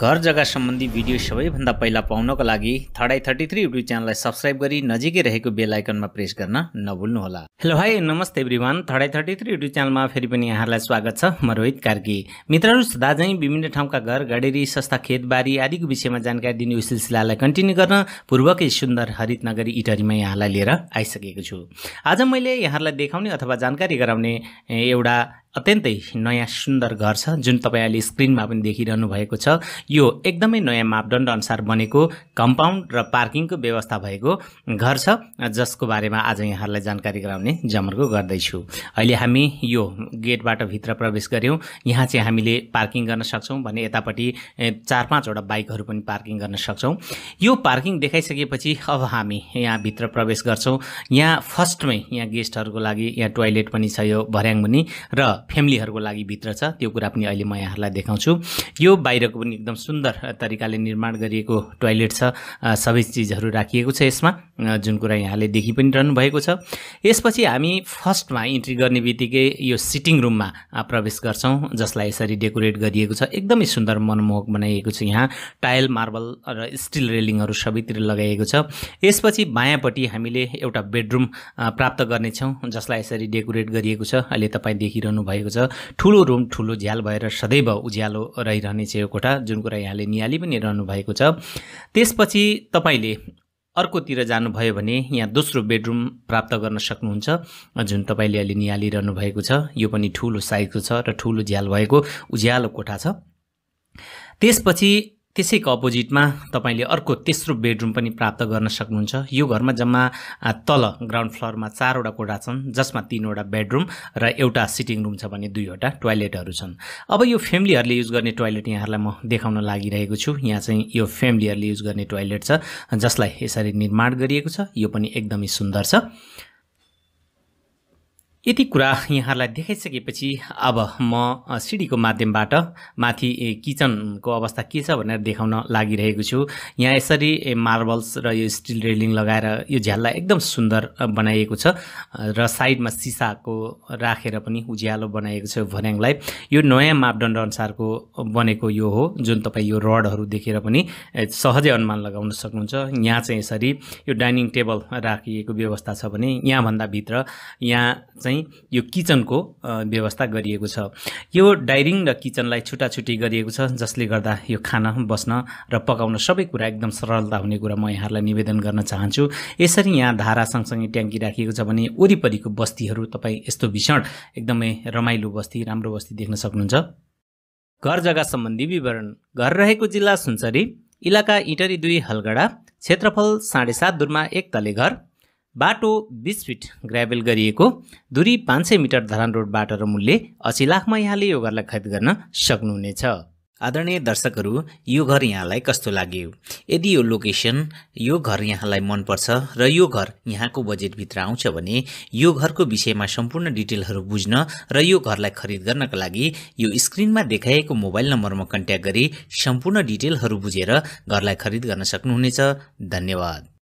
घर जग्गा सम्बन्धी भिडियो सबैभन्दा पहिला पाउनको लागि थर्डाई थर्टी थ्री युट्युब च्यानललाई सब्सक्राइब गरी नजिकै रहेको बेल आइकनमा प्रेस गर्न नभुल्नुहोला हेलो हाई नमस्ते everyone third eye thirty three YouTube च्यानलमा फेरि पनि यहाँहरूलाई स्वागत छ म रोहित कार्की मित्रहरू दाजै विभिन्न ठाउँका घर घडेरी सस्ता खेतबारी आदिको विषयमा जानकारी दिने सिलसिलालाई कन्टिन्यू गर्न पूर्वकै सुन्दर हरित नगरी इटरीमा यहाँलाई लिएर आइसकेको छु आज मैले यहाँहरूलाई देखाउने अथवा जानकारी गराउने एउटा अत्यन्तै नयाँ सुन्दर घर छ जुन तपाईँ अहिले स्क्रिनमा पनि देखिरहनु भएको छ यो एकदमै नयाँ मापदण्ड अनुसार बनेको कम्पाउन्ड र पार्किङको व्यवस्था भएको घर छ जसको बारेमा आज यहाँहरूलाई जानकारी गराउने जमर्को गर्दैछु अहिले हामी यो गेटबाट भित्र प्रवेश गऱ्यौँ यहाँ चाहिँ हामीले पार्किङ गर्न सक्छौँ भने यतापट्टि चार पाँचवटा बाइकहरू पनि पार्किङ गर्न सक्छौँ यो पार्किङ देखाइसकेपछि अब हामी यहाँ भित्र प्रवेश गर्छौँ यहाँ फर्स्टमै यहाँ गेस्टहरूको लागि यहाँ टोइलेट पनि छ यो भर्याङ पनि र फ्यामिलीहरूको लागि भित्र छ त्यो कुरा पनि अहिले म यहाँहरूलाई देखाउँछु यो बाहिरको पनि एकदम सुन्दर तरिकाले निर्माण गरिएको टोयलेट छ सबै चिजहरू राखिएको छ यसमा जुन कुरा यहाँले देखि पनि रहनु भएको छ यसपछि हामी फर्स्टमा इन्ट्री गर्ने बित्तिकै यो सिटिङ रुममा प्रवेश गर्छौँ जसलाई यसरी डेकोरेट गरिएको छ एकदमै सुन्दर मनमोहक बनाइएको छ यहाँ टाइल मार्बल र स्टिल रेलिङहरू सबैतिर लगाइएको छ यसपछि बायाँपट्टि हामीले एउटा बेडरुम प्राप्त गर्नेछौँ जसलाई यसरी डेकोरेट गरिएको छ अहिले तपाईँ देखिरहनु भएको छ ठुलो रुम ठुलो झ्याल भएर सदैव उज्यालो रहिरहने रहिरहनेछ यो कोठा जुन कुरा यहाँले नियाली पनि रहनु भएको छ त्यसपछि तपाईँले अर्कोतिर जानुभयो भने यहाँ दोस्रो बेडरुम प्राप्त गर्न सक्नुहुन्छ जुन तपाईँले अहिले निहालिरहनु भएको छ यो पनि ठुलो साइजको छ र ठुलो झ्याल भएको उज्यालो कोठा छ त्यसपछि त्यसैको अपोजिटमा तपाईँले अर्को तेस्रो बेडरुम पनि प्राप्त गर्न सक्नुहुन्छ यो घरमा जम्मा तल ग्राउन्ड फ्लोरमा चारवटा कोडा छन् जसमा तिनवटा बेडरुम र एउटा सिटिङ रुम छ भने दुईवटा टोयलेटहरू छन् अब यो फेमिलीहरूले युज गर्ने टोयलेट यहाँहरूलाई म देखाउन लागिरहेको छु यहाँ चाहिँ यो फ्यामिलीहरूले युज गर्ने टोयलेट छ जसलाई यसरी निर्माण गरिएको छ यो पनि एकदमै सुन्दर छ यति कुरा यहाँहरूलाई देखाइसकेपछि अब म सिडीको माध्यमबाट माथि किचनको अवस्था के छ भनेर देखाउन लागिरहेको छु यहाँ यसरी मार्बल्स र यो स्टिल रेलिङ लगाएर यो झ्याललाई एकदम सुन्दर बनाइएको छ र साइडमा सिसाको राखेर पनि उज्यालो बनाइएको छ भर्याङलाई यो नयाँ मापदण्ड अनुसारको बनेको यो हो जुन तपाईँ यो रडहरू देखेर पनि सहजै अनुमान लगाउन सक्नुहुन्छ यहाँ चाहिँ यसरी यो डाइनिङ टेबल राखिएको व्यवस्था छ भने यहाँभन्दा भित्र यहाँ चाहिँ चाहिँ यो किचनको व्यवस्था गरिएको छ यो डाइरिङ र किचनलाई छुट्टा छुट्टी गरिएको छ जसले गर्दा यो खाना बस्न र पकाउन सबै कुरा एकदम सरलता हुने कुरा म यहाँहरूलाई निवेदन गर्न चाहन्छु यसरी यहाँ धारा सँगसँगै ट्याङ्की राखिएको छ भने वरिपरिको बस्तीहरू तपाईँ यस्तो भीषण एकदमै रमाइलो बस्ती राम्रो बस्ती देख्न सक्नुहुन्छ घर जग्गा सम्बन्धी विवरण घर रहेको जिल्ला सुनसरी इलाका इटरी दुई हलगडा क्षेत्रफल साढे सात दुरमा एक तले घर बाटो बिस फिट ग्राभेल गरिएको दूरी पाँच सय मिटर धरान रोडबाट र मूल्य असी लाखमा यहाँले यो घरलाई खरिद गर्न सक्नुहुनेछ आदरणीय दर्शकहरू यो घर यहाँलाई कस्तो लाग्यो यदि यो लोकेसन यो घर यहाँलाई मनपर्छ र यो घर यहाँको बजेटभित्र आउँछ भने यो घरको विषयमा सम्पूर्ण डिटेलहरू बुझ्न र यो घरलाई खरिद गर्नका लागि यो स्क्रिनमा देखाएको मोबाइल नम्बरमा कन्ट्याक्ट गरी सम्पूर्ण डिटेलहरू बुझेर घरलाई खरिद गर्न सक्नुहुनेछ धन्यवाद